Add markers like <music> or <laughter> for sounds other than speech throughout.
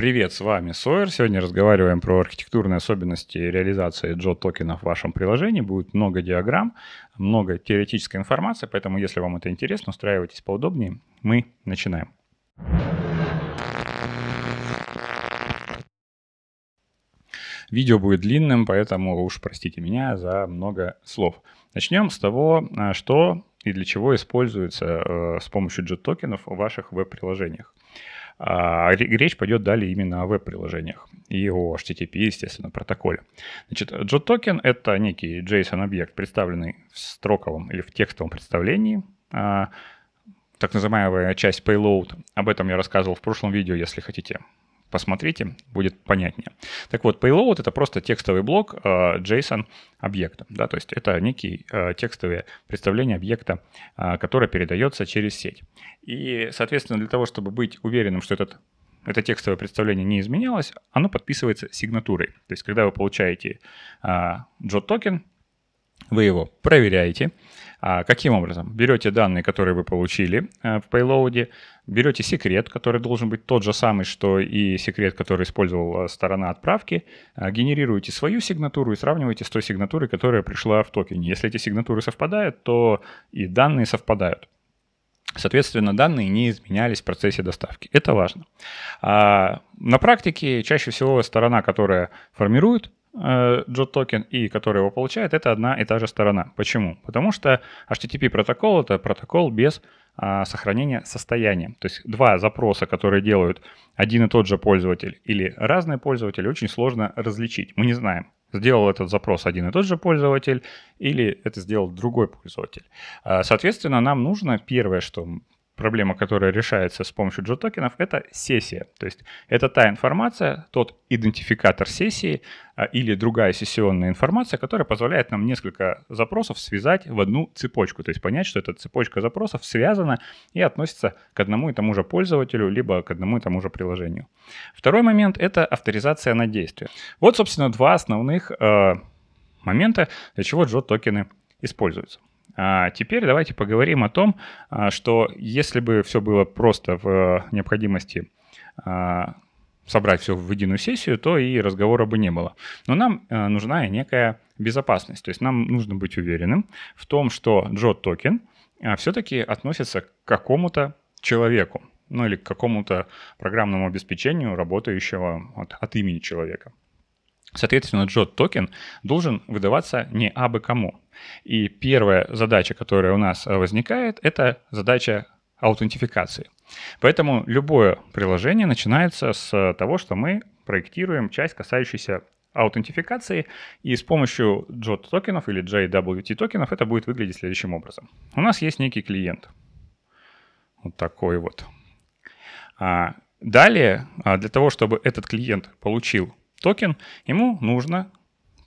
Привет, с вами Сойер. Сегодня разговариваем про архитектурные особенности реализации JOT токенов в вашем приложении. Будет много диаграмм, много теоретической информации, поэтому если вам это интересно, устраивайтесь поудобнее. Мы начинаем. Видео будет длинным, поэтому уж простите меня за много слов. Начнем с того, а, что и для чего используется э, с помощью JET токенов в ваших веб-приложениях. А речь пойдет далее именно о веб-приложениях и о HTTP, естественно, протоколе. Значит, JOT-токен это некий JSON-объект, представленный в строковом или в текстовом представлении, а, так называемая часть payload. Об этом я рассказывал в прошлом видео, если хотите посмотрите, будет понятнее. Так вот, payload — это просто текстовый блок э, JSON объекта, да, то есть это некие э, текстовые представления объекта, э, которое передается через сеть. И, соответственно, для того, чтобы быть уверенным, что этот это текстовое представление не изменялось, оно подписывается сигнатурой. То есть, когда вы получаете JOT-токен, вы его проверяете, а каким образом? Берете данные, которые вы получили э, в payload, берете секрет, который должен быть тот же самый, что и секрет, который использовал сторона отправки, э, генерируете свою сигнатуру и сравниваете с той сигнатурой, которая пришла в токене. Если эти сигнатуры совпадают, то и данные совпадают. Соответственно, данные не изменялись в процессе доставки. Это важно. А на практике чаще всего сторона, которая формирует Э, JOT токен и который его получает, это одна и та же сторона. Почему? Потому что HTTP протокол это протокол без а, сохранения состояния. То есть два запроса, которые делают один и тот же пользователь или разные пользователи, очень сложно различить. Мы не знаем, сделал этот запрос один и тот же пользователь или это сделал другой пользователь. Э, соответственно, нам нужно первое, что проблема, которая решается с помощью джо-токенов, это сессия. То есть это та информация, тот идентификатор сессии а, или другая сессионная информация, которая позволяет нам несколько запросов связать в одну цепочку. То есть понять, что эта цепочка запросов связана и относится к одному и тому же пользователю, либо к одному и тому же приложению. Второй момент — это авторизация на действие. Вот, собственно, два основных э, момента, для чего джо-токены используются. А теперь давайте поговорим о том, а, что если бы все было просто в э, необходимости а, собрать все в единую сессию, то и разговора бы не было. Но нам э, нужна и некая безопасность. То есть нам нужно быть уверенным в том, что джот токен все-таки относится к какому-то человеку ну или к какому-то программному обеспечению, работающего от, от имени человека. Соответственно, JOT токен должен выдаваться не абы кому. И первая задача, которая у нас э, возникает, это задача аутентификации. Поэтому любое приложение начинается с того, что мы проектируем часть, касающуюся аутентификации, и с помощью JOT токенов или JWT токенов это будет выглядеть следующим образом. У нас есть некий клиент. Вот такой вот. А, далее, а, для того, чтобы этот клиент получил токен, ему нужно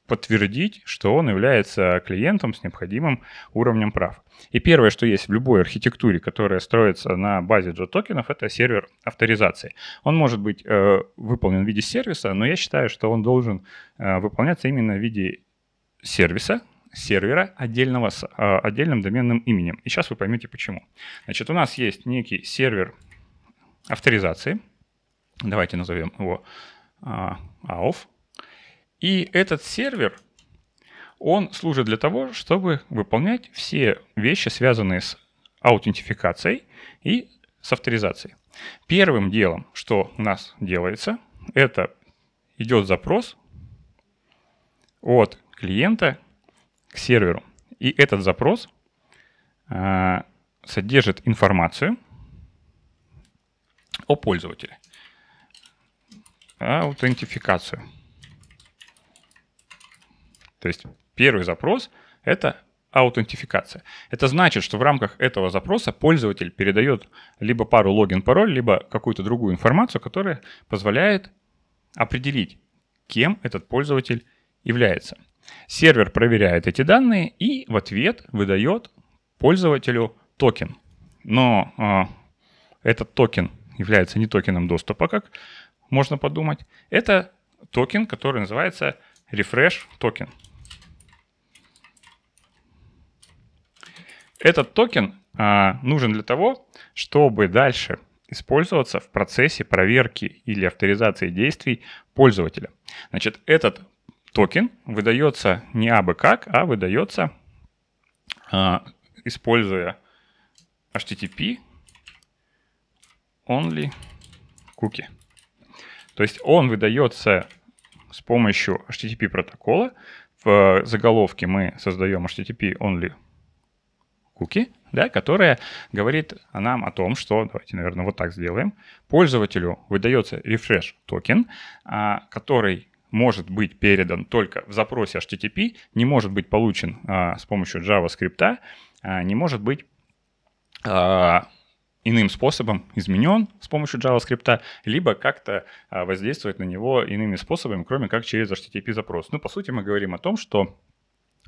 подтвердить, что он является клиентом с необходимым уровнем прав. И первое, что есть в любой архитектуре, которая строится на базе JOT-токенов, это сервер авторизации. Он может быть э, выполнен в виде сервиса, но я считаю, что он должен э, выполняться именно в виде сервиса, сервера отдельного с э, отдельным доменным именем. И сейчас вы поймете почему. Значит, у нас есть некий сервер авторизации, давайте назовем его AUF. А, и этот сервер, он служит для того, чтобы выполнять все вещи, связанные с аутентификацией и с авторизацией. Первым делом, что у нас делается, это идет запрос от клиента к серверу. И этот запрос э, содержит информацию о пользователе. А аутентификацию. То есть первый запрос — это аутентификация. Это значит, что в рамках этого запроса пользователь передает либо пару логин-пароль, либо какую-то другую информацию, которая позволяет определить, кем этот пользователь является. Сервер проверяет эти данные и в ответ выдает пользователю токен. Но э, этот токен является не токеном доступа, как можно подумать, это токен, который называется refresh токен. Этот токен а, нужен для того, чтобы дальше использоваться в процессе проверки или авторизации действий пользователя. Значит, этот токен выдается не абы как, а выдается, а, используя HTTP only cookie. То есть он выдается с помощью HTTP протокола. В э, заголовке мы создаем HTTP only cookie, да, которая говорит нам о том, что, давайте, наверное, вот так сделаем, пользователю выдается refresh токен, а, который может быть передан только в запросе HTTP, не может быть получен а, с помощью JavaScript, а, не может быть а, иным способом изменен с помощью JavaScript, либо как-то а, воздействовать на него иными способами, кроме как через HTTP-запрос. Ну, по сути, мы говорим о том, что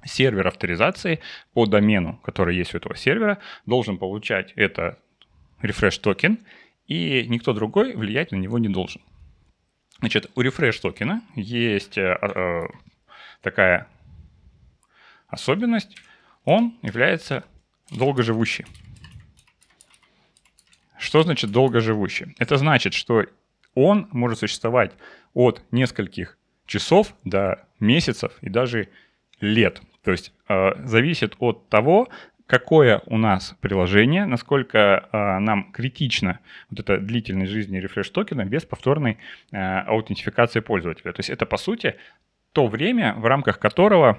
сервер авторизации по домену, который есть у этого сервера, должен получать это refresh токен, и никто другой влиять на него не должен. Значит, у refresh токена есть э, такая особенность, он является долгоживущий. Что значит долгоживущий? Это значит, что он может существовать от нескольких часов до месяцев и даже лет. То есть э, зависит от того, какое у нас приложение, насколько э, нам критично вот эта длительность жизни рефреш токена без повторной э, аутентификации пользователя. То есть это по сути то время, в рамках которого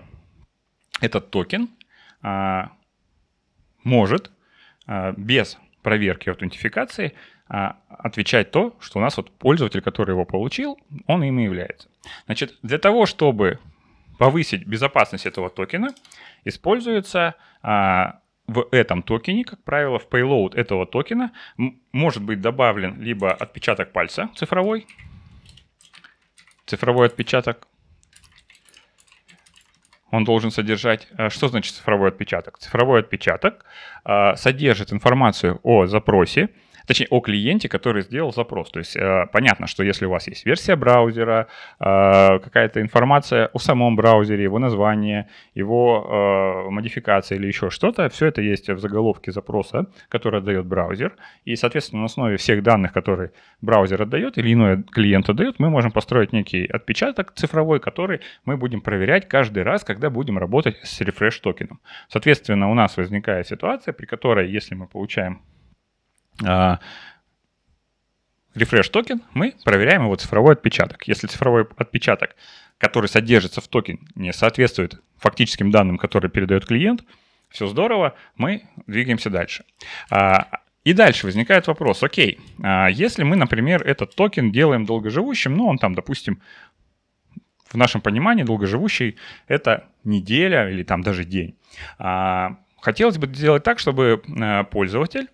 этот токен э, может э, без проверки аутентификации а, отвечать то, что у нас вот пользователь, который его получил, он им и является. Значит, для того, чтобы повысить безопасность этого токена, используется а, в этом токене, как правило, в payload этого токена может быть добавлен либо отпечаток пальца цифровой, цифровой отпечаток, он должен содержать... Э, что значит цифровой отпечаток? Цифровой отпечаток э, содержит информацию о запросе, точнее, о клиенте, который сделал запрос. То есть э, понятно, что если у вас есть версия браузера, э, какая-то информация о самом браузере, его название, его э, модификация или еще что-то, все это есть в заголовке запроса, который отдает браузер. И, соответственно, на основе всех данных, которые браузер отдает или иной клиент отдает, мы можем построить некий отпечаток цифровой, который мы будем проверять каждый раз, когда будем работать с рефреш-токеном. Соответственно, у нас возникает ситуация, при которой, если мы получаем рефреш а, токен, мы проверяем его цифровой отпечаток. Если цифровой отпечаток, который содержится в токене, не соответствует фактическим данным, которые передает клиент, все здорово, мы двигаемся дальше. А, и дальше возникает вопрос, окей, а если мы, например, этот токен делаем долгоживущим, ну он там, допустим, в нашем понимании долгоживущий это неделя или там даже день. Хотелось бы сделать так, чтобы э, пользователь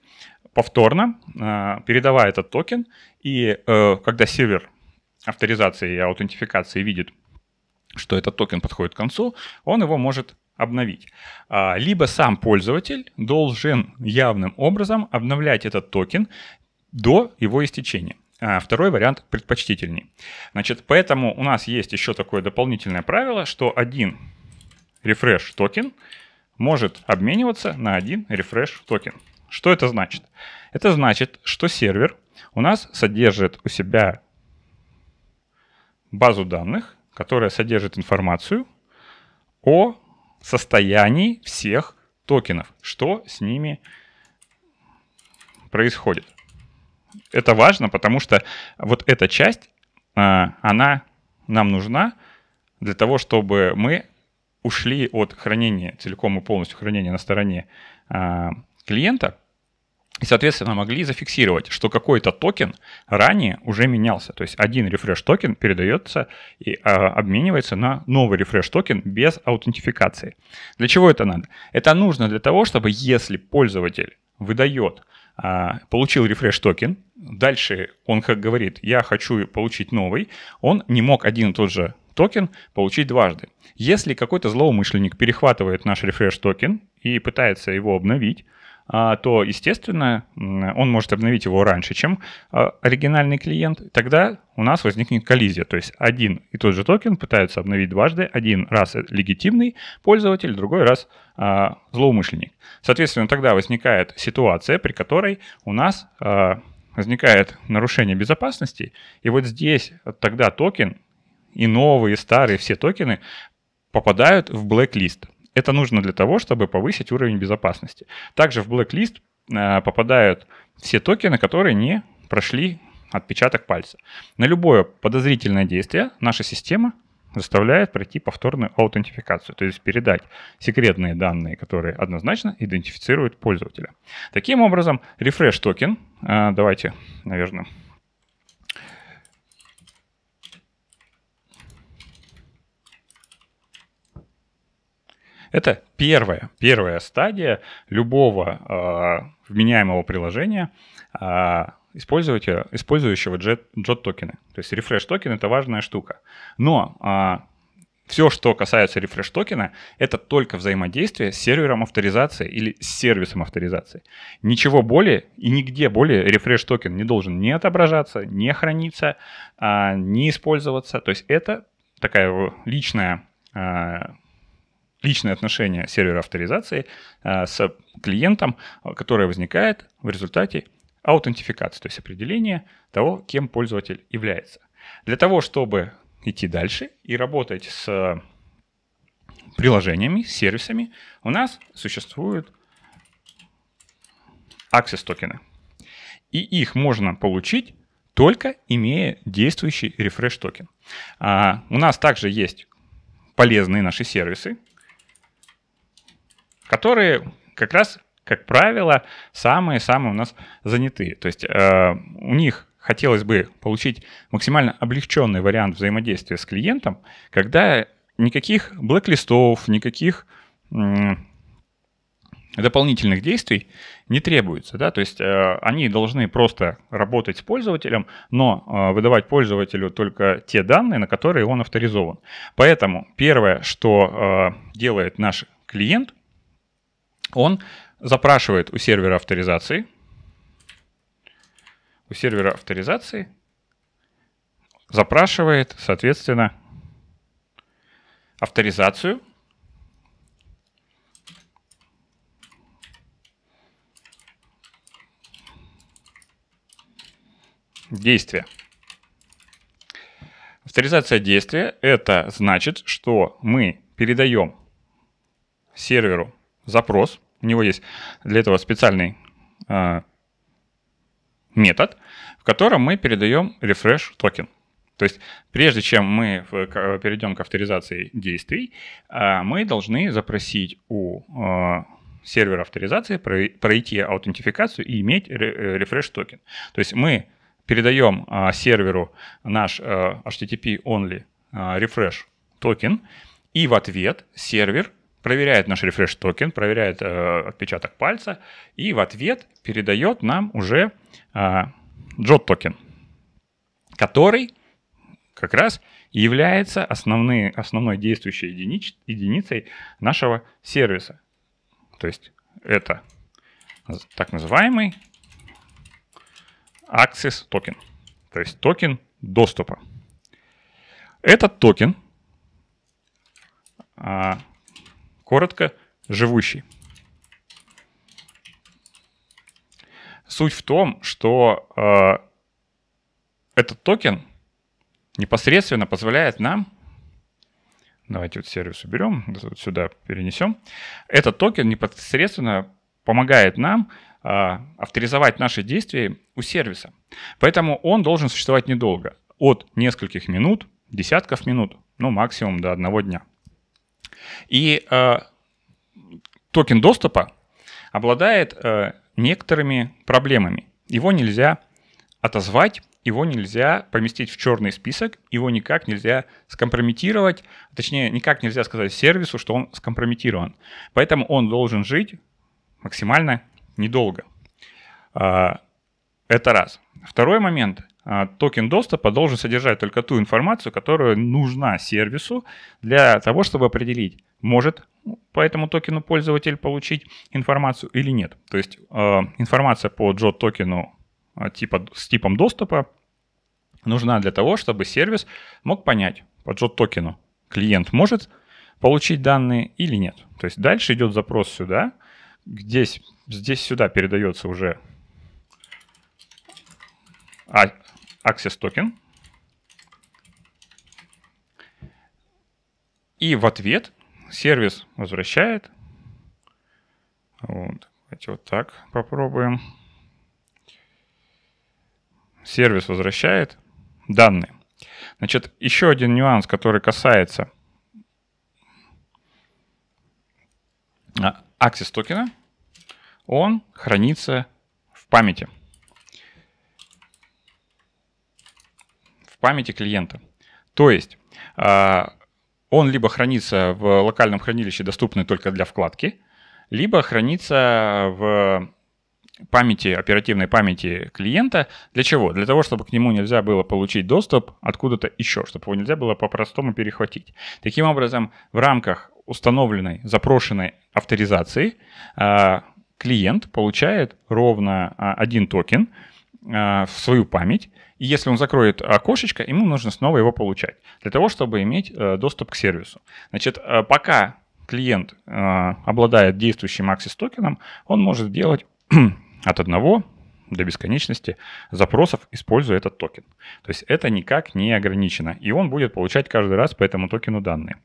повторно, э, передавая этот токен, и э, когда сервер авторизации и аутентификации видит, что этот токен подходит к концу, он его может обновить. А, либо сам пользователь должен явным образом обновлять этот токен до его истечения. А, второй вариант предпочтительней. Значит, поэтому у нас есть еще такое дополнительное правило, что один рефреш токен может обмениваться на один рефреш токен. Что это значит? Это значит, что сервер у нас содержит у себя базу данных, которая содержит информацию о состоянии всех токенов, что с ними происходит. Это важно, потому что вот эта часть, а, она нам нужна для того, чтобы мы ушли от хранения, целиком и полностью хранения на стороне а, клиента и, соответственно, могли зафиксировать, что какой-то токен ранее уже менялся. То есть один рефреш-токен передается и а, обменивается на новый рефреш-токен без аутентификации. Для чего это надо? Это нужно для того, чтобы если пользователь выдает, а, получил рефреш-токен, дальше он как говорит, я хочу получить новый, он не мог один и тот же токен получить дважды. Если какой-то злоумышленник перехватывает наш рефреш-токен и пытается его обновить, а, то, естественно, он может обновить его раньше, чем а, оригинальный клиент. Тогда у нас возникнет коллизия. То есть один и тот же токен пытаются обновить дважды. Один раз легитимный пользователь, другой раз а, злоумышленник. Соответственно, тогда возникает ситуация, при которой у нас возникает нарушение безопасности. И вот здесь тогда токен и новые, и старые все токены попадают в блэк-лист это нужно для того, чтобы повысить уровень безопасности. Также в блэклист попадают все токены, которые не прошли отпечаток пальца. На любое подозрительное действие наша система заставляет пройти повторную аутентификацию, то есть передать секретные данные, которые однозначно идентифицируют пользователя. Таким образом, refresh токен, э, давайте, наверное, Это первая, первая стадия любого э, вменяемого приложения, э, а, используйте, использующего JOT токены. То есть рефреш токен это важная штука. Но э, а, все, что касается рефреш токена, это только взаимодействие с сервером авторизации или с сервисом авторизации. Ничего более и нигде более рефреш токен не должен не отображаться, не храниться, не использоваться. То есть это такая личная личные отношения сервера авторизации э, с клиентом, э, которое возникает в результате аутентификации, то есть определения того, кем пользователь является. Для того, чтобы идти дальше и работать с приложениями, с сервисами, у нас существуют access токены. И их можно получить только имея действующий рефреш токен. А, у нас также есть полезные наши сервисы, которые как раз, как правило, самые-самые у нас занятые. То есть э, у них хотелось бы получить максимально облегченный вариант взаимодействия с клиентом, когда никаких блэк-листов, никаких э, дополнительных действий не требуется. Да? То есть э, они должны просто работать с пользователем, но э, выдавать пользователю только те данные, на которые он авторизован. Поэтому первое, что э, делает наш клиент – он запрашивает у сервера авторизации, у сервера авторизации запрашивает, соответственно, авторизацию. действия. Авторизация действия — это значит, что мы передаем серверу запрос, у него есть для этого специальный э, метод, в котором мы передаем refresh токен. То есть прежде чем мы перейдем к авторизации действий, а, мы должны запросить у а, сервера авторизации пройти аутентификацию и иметь э, refresh токен. То есть мы передаем серверу наш э, HTTP only refresh токен, и в ответ сервер проверяет наш refresh токен, проверяет э, отпечаток пальца и в ответ передает нам уже э, JOT токен, который как раз является основной основной действующей единич, единицей нашего сервиса. То есть это так называемый access токен, то есть токен доступа. Этот токен а, Коротко, живущий. Суть в том, что э, этот токен непосредственно позволяет нам, давайте вот сервис уберем, вот сюда перенесем, этот токен непосредственно помогает нам э, авторизовать наши действия у сервиса. Поэтому он должен существовать недолго, от нескольких минут, десятков минут, ну максимум до одного дня. И э, токен доступа обладает э, некоторыми проблемами. Его нельзя отозвать, его нельзя поместить в черный список, его никак нельзя скомпрометировать, точнее, никак нельзя сказать сервису, что он скомпрометирован. Поэтому он должен жить максимально недолго. А, это раз. Второй момент. А, токен доступа должен содержать только ту информацию, которая нужна сервису для того, чтобы определить, может ну, по этому токену пользователь получить информацию или нет. То есть э, информация по JOT токену а, типа, с типом доступа нужна для того, чтобы сервис мог понять по JOT токену, клиент может получить данные или нет. То есть дальше идет запрос сюда, здесь, здесь сюда передается уже а, access токен. И в ответ сервис возвращает. Вот, давайте вот так попробуем. Сервис возвращает данные. Значит, еще один нюанс, который касается а, Access токена, он хранится в памяти. памяти клиента. То есть а, он либо хранится в локальном хранилище, доступный только для вкладки, либо хранится в памяти, оперативной памяти клиента. Для чего? Для того, чтобы к нему нельзя было получить доступ откуда-то еще, чтобы его нельзя было по-простому перехватить. Таким образом, в рамках установленной, запрошенной авторизации а, клиент получает ровно а, один токен – а, в свою память, и если он закроет окошечко, ему нужно снова его получать, для того, чтобы иметь э, доступ к сервису. Значит, э, пока клиент э, обладает действующим Axis токеном, он может делать <clears throat> от одного до бесконечности запросов, используя этот токен. То есть это никак не ограничено, и он будет получать каждый раз по этому токену данные.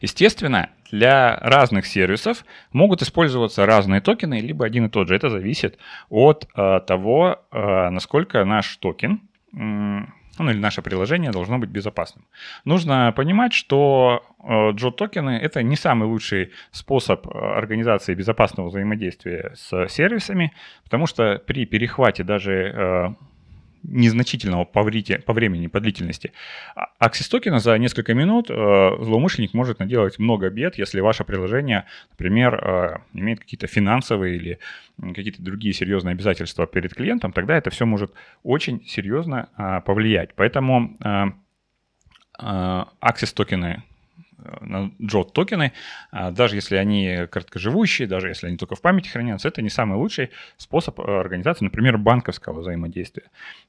Естественно, для разных сервисов могут использоваться разные токены, либо один и тот же. Это зависит от э, того, э, насколько наш токен э, ну или наше приложение должно быть безопасным. Нужно понимать, что э, джо токены это не самый лучший способ э, организации безопасного взаимодействия с сервисами, потому что при перехвате даже э, незначительного по, врите, по времени, по длительности. Аксис а токена за несколько минут э, злоумышленник может наделать много бед, если ваше приложение, например, э, имеет какие-то финансовые или какие-то другие серьезные обязательства перед клиентом, тогда это все может очень серьезно э, повлиять. Поэтому э, э, аксис токены на JOT токены, а, даже если они короткоживущие, даже если они только в памяти хранятся, это не самый лучший способ э, организации, например, банковского взаимодействия.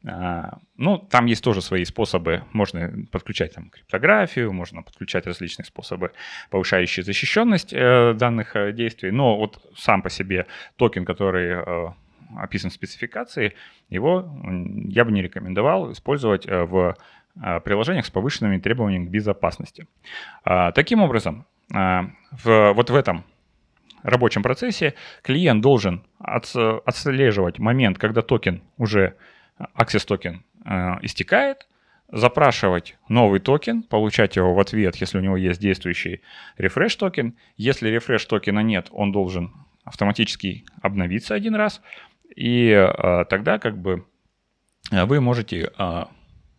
А, ну, там есть тоже свои способы, можно подключать там криптографию, можно подключать различные способы, повышающие защищенность э, данных э, действий, но вот сам по себе токен, который описан в спецификации, его я бы не рекомендовал использовать в а, приложениях с повышенными требованиями к безопасности. А, таким образом, а, в, вот в этом рабочем процессе клиент должен отслеживать момент, когда токен уже, access токен истекает, запрашивать новый токен, получать его в ответ, если у него есть действующий рефреш токен. Если рефреш токена нет, он должен автоматически обновиться один раз, и тогда как бы вы можете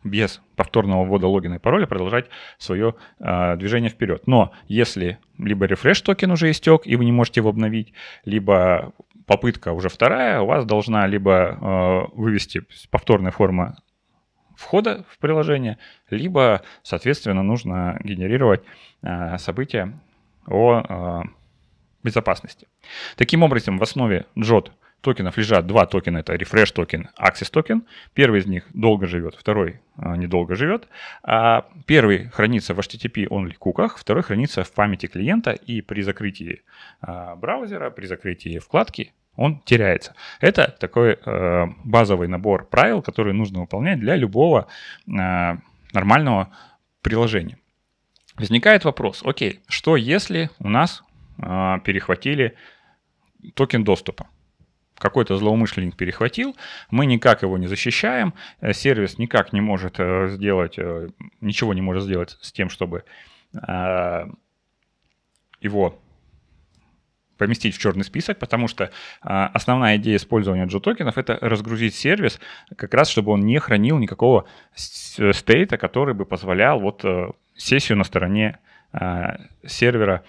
без повторного ввода логина и пароля продолжать свое э, движение вперед. Но если либо рефреш токен уже истек, и вы не можете его обновить, либо попытка уже вторая, у вас должна либо э, вывести повторная форма входа в приложение, либо, соответственно, нужно генерировать э, события о э, безопасности. Таким образом, в основе JOT токенов лежат два токена, это Refresh токен, Access токен. Первый из них долго живет, второй а, недолго живет. А первый хранится в HTTP only куках, второй хранится в памяти клиента, и при закрытии а, браузера, при закрытии вкладки он теряется. Это такой а, базовый набор правил, которые нужно выполнять для любого нормального приложения. Возникает вопрос, окей, что если у нас э, перехватили токен доступа? какой-то злоумышленник перехватил, мы никак его не защищаем, э, сервис никак не может э, сделать, э, ничего не может сделать с тем, чтобы его поместить в черный список, потому что основная идея использования G-токенов — это разгрузить сервис, как раз чтобы он не хранил никакого стейта, который бы позволял вот сессию на стороне сервера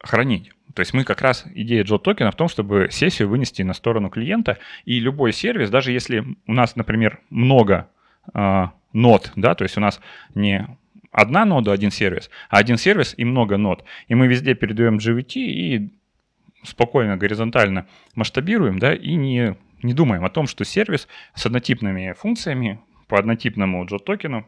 хранить. То есть мы как раз, идея Джо токена в том, чтобы сессию вынести на сторону клиента, и любой сервис, даже если у нас, например, много э, а, нод, да, то есть у нас не одна нода, один сервис, а один сервис и много нод, и мы везде передаем GVT и спокойно, горизонтально масштабируем, да, и не, не думаем о том, что сервис с однотипными функциями по однотипному Джо токену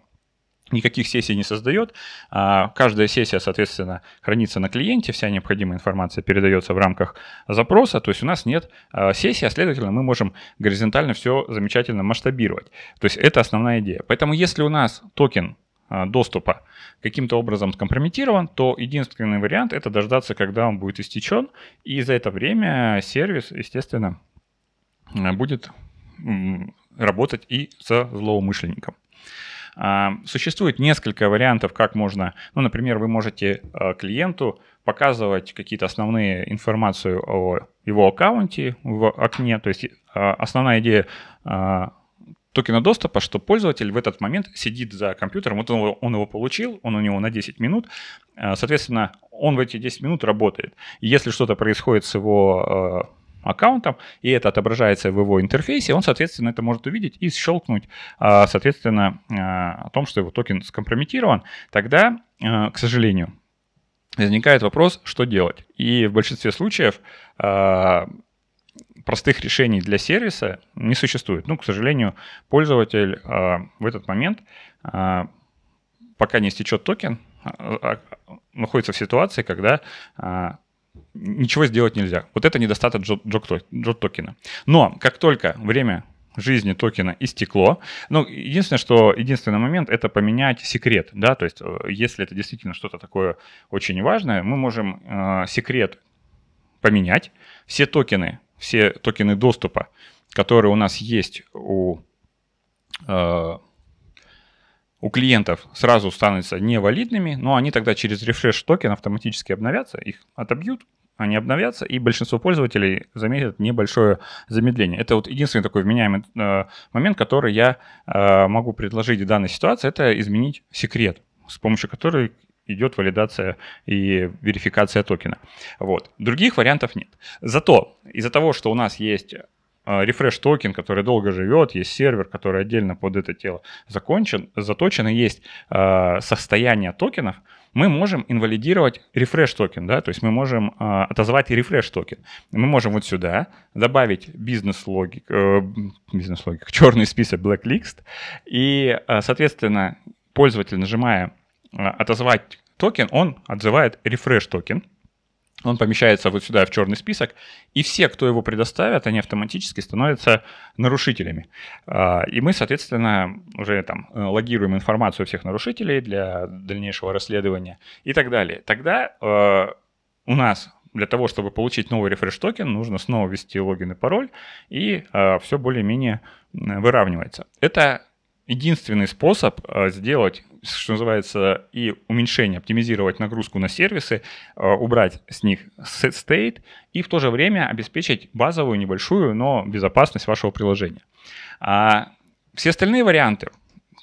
никаких сессий не создает. А каждая сессия, соответственно, хранится на клиенте, вся необходимая информация передается в рамках запроса, то есть у нас нет а, сессии, а следовательно мы можем горизонтально все замечательно масштабировать. То есть это основная идея. Поэтому если у нас токен а, доступа каким-то образом скомпрометирован, то единственный вариант это дождаться, когда он будет истечен, и за это время сервис, естественно, будет работать и со злоумышленником. А, существует несколько вариантов, как можно, ну, например, вы можете а, клиенту показывать какие-то основные информацию о его аккаунте в окне. То есть а, основная идея токена доступа, что пользователь в этот момент сидит за компьютером, вот он его, он его получил, он у него на 10 минут, соответственно, он в эти 10 минут работает. если что-то происходит с его аккаунтом, и это отображается в его интерфейсе, он, соответственно, это может увидеть и щелкнуть, а, соответственно, а, о том, что его токен скомпрометирован. Тогда, а, к сожалению, возникает вопрос, что делать. И в большинстве случаев простых решений для сервиса не существует. Ну, к сожалению, пользователь в этот момент, пока не истечет токен, находится в ситуации, когда ничего сделать нельзя. Вот это недостаток джот-токена. Но как только время жизни токена истекло. Ну, единственное, что единственный момент это поменять секрет, да, то есть э, если это действительно что-то такое очень важное, мы можем э, секрет поменять. Все токены, все токены доступа, которые у нас есть у э, у клиентов сразу становятся невалидными, но они тогда через рефреш токен автоматически обновятся, их отобьют, они обновятся, и большинство пользователей заметят небольшое замедление. Это вот единственный такой вменяемый э, момент, который я э, могу предложить в данной ситуации, это изменить секрет, с помощью которой идет валидация и верификация токена. Вот. Других вариантов нет. Зато из-за того, что у нас есть рефреш э, токен, который долго живет, есть сервер, который отдельно под это тело закончен, заточен, и есть э, состояние токенов, мы можем инвалидировать рефреш токен, да, то есть мы можем а, отозвать рефреш токен. Мы можем вот сюда добавить бизнес-логик, э, бизнес-логик, <laughs> черный список blacklist, и, а, соответственно, пользователь, нажимая а, отозвать токен, он отзывает рефреш токен, он помещается вот сюда в черный список, и все, кто его предоставят, они автоматически становятся нарушителями. А, и мы, соответственно, уже там э, логируем информацию всех нарушителей для дальнейшего расследования и так далее. Тогда э, у нас для того, чтобы получить новый рефреш токен, нужно снова ввести логин и пароль, и э, все более-менее выравнивается. Это единственный способ э, сделать, что называется, и уменьшение, оптимизировать нагрузку на сервисы, э, убрать с них set state и в то же время обеспечить базовую, небольшую, но безопасность вашего приложения. А все остальные варианты,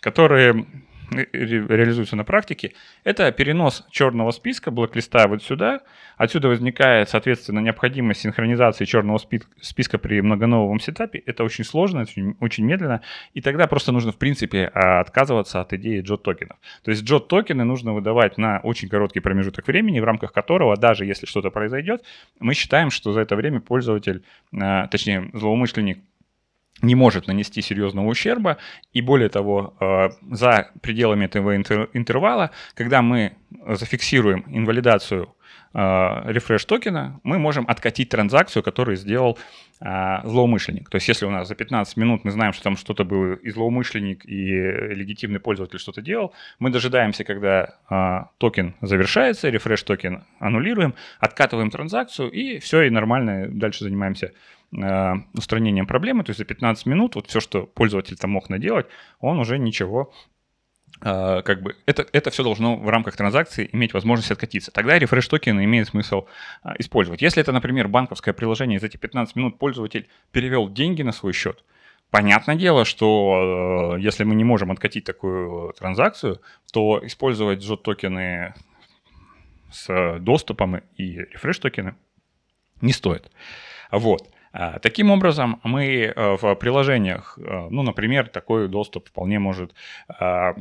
которые ре реализуется на практике, это перенос черного списка, блоклиста вот сюда. Отсюда возникает, соответственно, необходимость синхронизации черного списка при многоновом сетапе. Это очень сложно, это очень, очень медленно. И тогда просто нужно, в принципе, а, отказываться от идеи джот-токенов. То есть джот-токены нужно выдавать на очень короткий промежуток времени, в рамках которого, даже если что-то произойдет, мы считаем, что за это время пользователь, а, точнее, злоумышленник не может нанести серьезного ущерба. И более того, э, за пределами этого интервала, когда мы зафиксируем инвалидацию э, рефреш токена, мы можем откатить транзакцию, которую сделал э, злоумышленник. То есть если у нас за 15 минут мы знаем, что там что-то был и злоумышленник, и легитимный пользователь что-то делал, мы дожидаемся, когда токен завершается, рефреш токен аннулируем, откатываем транзакцию, и все, и нормально дальше занимаемся Э, устранением проблемы, то есть за 15 минут вот все, что пользователь там мог наделать, он уже ничего э, как бы это, это все должно в рамках транзакции иметь возможность откатиться. Тогда рефреш токены имеет смысл э, использовать. Если это, например, банковское приложение, за эти 15 минут пользователь перевел деньги на свой счет, Понятное дело, что если мы не можем откатить такую транзакцию, то использовать JOT токены с доступом и рефреш токены не стоит. Вот. А, таким образом, мы э, в приложениях, э, ну, например, такой доступ вполне может а,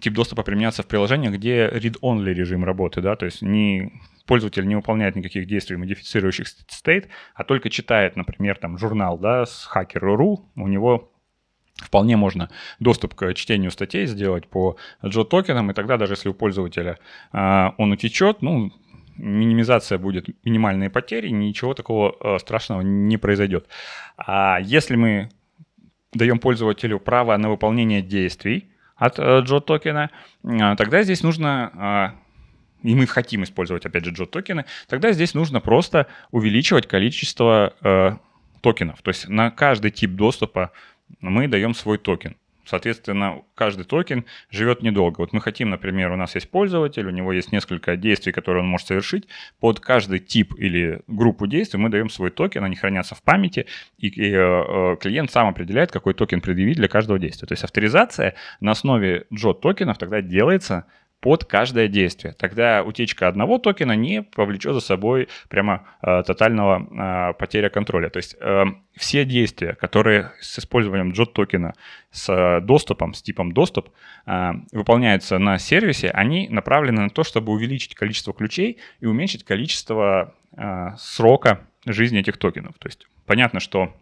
тип доступа применяться в приложениях, где read-only режим работы, да, то есть не пользователь не выполняет никаких действий, модифицирующих state, а только читает, например, там журнал, да, с hacker.ru, у него Вполне можно доступ к чтению статей сделать по джо-токенам, и тогда даже если у пользователя э, он утечет, ну, минимизация будет, минимальные потери, ничего такого э, страшного не произойдет. А если мы даем пользователю право на выполнение действий от э, JOT токена, э, тогда здесь нужно и мы хотим использовать, опять же, JOT токены, тогда здесь нужно просто увеличивать количество токенов. То есть на каждый тип доступа мы даем свой токен. Соответственно, каждый токен живет недолго. Вот мы хотим, например, у нас есть пользователь, у него есть несколько действий, которые он может совершить. Под каждый тип или группу действий мы даем свой токен, они хранятся в памяти, и, и э, э клиент сам определяет, какой токен предъявить для каждого действия. То есть авторизация на основе JOT токенов тогда делается под каждое действие. Тогда утечка одного токена не повлечет за собой прямо э, тотального э, потеря контроля. То есть э, все действия, которые с использованием JOT токена, с э, доступом, с типом доступ, э, выполняются на сервисе, они направлены на то, чтобы увеличить количество ключей и уменьшить количество э, срока жизни этих токенов. То есть понятно, что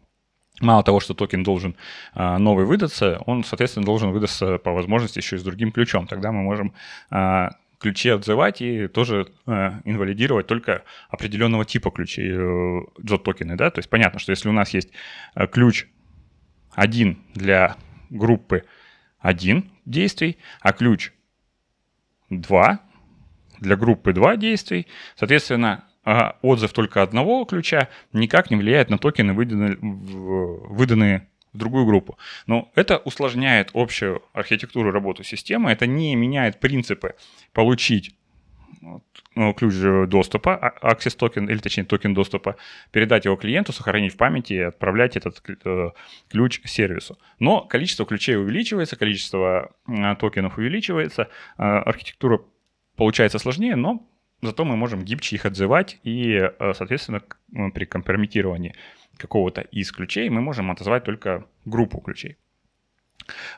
Мало того, что токен должен а, новый выдаться, он, соответственно, должен выдаться по возможности еще и с другим ключом. Тогда мы можем а, ключи отзывать и тоже а, инвалидировать только определенного типа ключей, э, JOT-токены, да, то есть понятно, что если у нас есть ключ один для группы один действий, а ключ 2 для группы 2 действий, соответственно, а, отзыв только одного ключа никак не влияет на токены, выданные, выданные в другую группу. Но это усложняет общую архитектуру работы системы, это не меняет принципы получить ну, ключ доступа, а, access токен, или точнее токен доступа, передать его клиенту, сохранить в памяти и отправлять этот э, ключ сервису. Но количество ключей увеличивается, количество а, токенов увеличивается, архитектура получается сложнее, но зато мы можем гибче их отзывать, и, э, соответственно, ну, при компрометировании какого-то из ключей мы можем отозвать только группу ключей.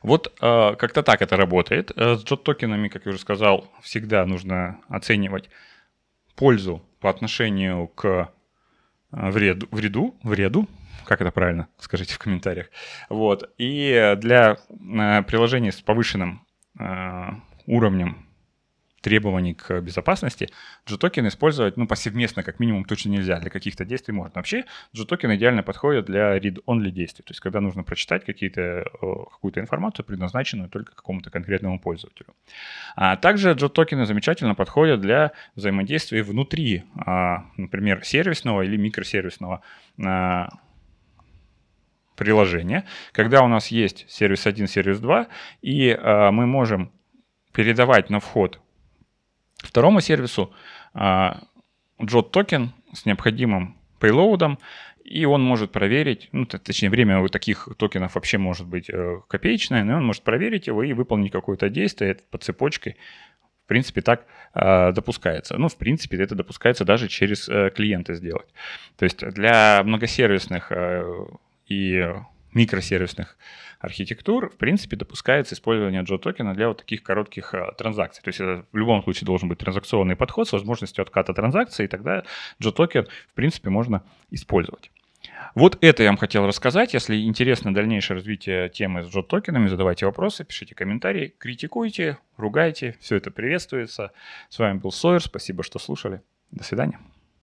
Вот э, как-то так это работает. Э, с JOT-токенами, как я уже сказал, всегда нужно оценивать пользу по отношению к э, вреду, вреду, вреду, как это правильно, скажите в комментариях. Вот. И для э, приложений с повышенным э, уровнем требований к безопасности, G-токен использовать ну, повсеместно как минимум точно нельзя, для каких-то действий можно. Вообще G-токен идеально подходит для read-only действий, то есть когда нужно прочитать какие-то, э, какую-то информацию, предназначенную только какому-то конкретному пользователю. А также G-токены замечательно подходят для взаимодействия внутри, а, например, сервисного или микросервисного а, приложения, когда у нас есть сервис 1, сервис 2, и а, мы можем передавать на вход Второму сервису а, JOT токен с необходимым пейлоудом, и он может проверить, ну, точнее, время у таких токенов вообще может быть э, копеечное, но он может проверить его и выполнить какое-то действие по цепочке. В принципе, так а, допускается. Ну, в принципе, это допускается даже через э, клиенты сделать. То есть для многосервисных э, и микросервисных архитектур, в принципе, допускается использование Джо токена для вот таких коротких э, транзакций. То есть это в любом случае должен быть транзакционный подход с возможностью отката транзакции, и тогда Джо токен, в принципе, можно использовать. Вот это я вам хотел рассказать. Если интересно дальнейшее развитие темы с джот-токенами, задавайте вопросы, пишите комментарии, критикуйте, ругайте. Все это приветствуется. С вами был Сойер. Спасибо, что слушали. До свидания.